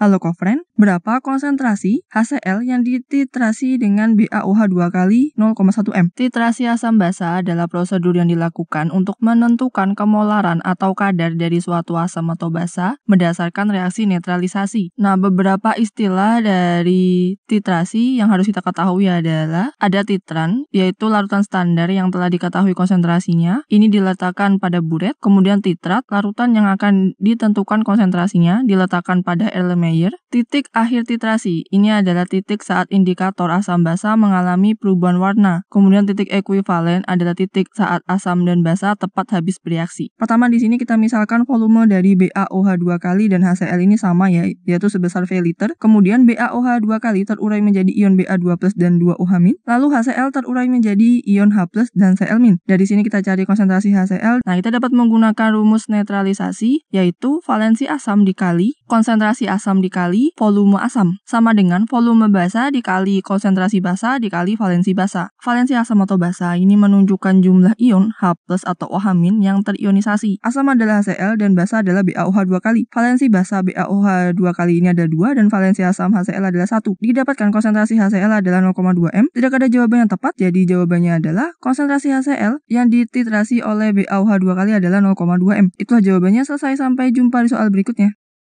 Halo Kofren, berapa konsentrasi HCl yang dititrasi dengan BaOH 2 kali 0,1 m. Titrasi asam basa adalah prosedur yang dilakukan untuk menentukan kemolaran atau kadar dari suatu asam atau basa berdasarkan reaksi netralisasi. Nah, beberapa istilah dari titrasi yang harus kita ketahui adalah ada titran, yaitu larutan standar yang telah diketahui konsentrasinya. Ini diletakkan pada buret, kemudian titrat, larutan yang akan ditentukan konsentrasinya diletakkan pada Erlenmeyer. Titik akhir titrasi, ini adalah titik saat indikator asam basa mengalami perubahan warna. Kemudian titik ekuivalen adalah titik saat asam dan basa tepat habis bereaksi. Pertama di sini kita misalkan volume dari BaOH 2 kali dan HCl ini sama ya, yaitu sebesar V liter. Kemudian BaOH 2 kali terurai menjadi ion Ba2+ dan 2OH-. Lalu HCl terurai menjadi ion H+ dan Cl-. Dari sini kita cari konsentrasi HCl. Nah, kita dapat menggunakan rumus netralisasi yaitu valensi asam dikali konsentrasi asam dikali volume volume asam, sama dengan volume basa dikali konsentrasi basa dikali valensi basa. Valensi asam atau basa ini menunjukkan jumlah ion H plus atau OH min yang terionisasi. Asam adalah HCl dan basa adalah BaOH dua kali. Valensi basa BaOH dua kali ini ada dua dan valensi asam HCl adalah satu. Didapatkan konsentrasi HCl adalah 0,2 m. Tidak ada jawaban yang tepat, jadi jawabannya adalah konsentrasi HCl yang dititrasi oleh BaOH dua kali adalah 0,2 m. Itulah jawabannya. Selesai sampai jumpa di soal berikutnya.